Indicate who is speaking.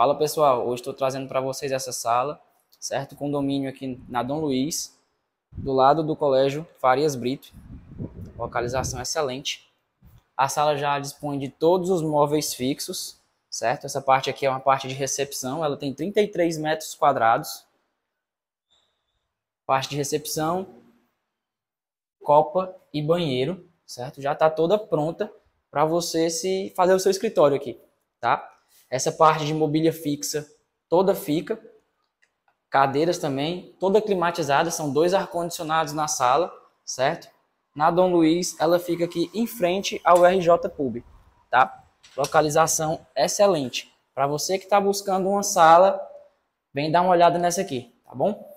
Speaker 1: Fala pessoal, hoje estou trazendo para vocês essa sala, certo? Condomínio aqui na Dom Luiz, do lado do Colégio Farias Brito. Localização excelente. A sala já dispõe de todos os móveis fixos, certo? Essa parte aqui é uma parte de recepção, ela tem 33 metros quadrados. Parte de recepção, copa e banheiro, certo? Já está toda pronta para você se fazer o seu escritório aqui, tá? Essa parte de mobília fixa toda fica, cadeiras também, toda climatizada, são dois ar-condicionados na sala, certo? Na Dom Luiz, ela fica aqui em frente ao RJ Pub, tá? Localização excelente. Para você que está buscando uma sala, vem dar uma olhada nessa aqui, tá bom?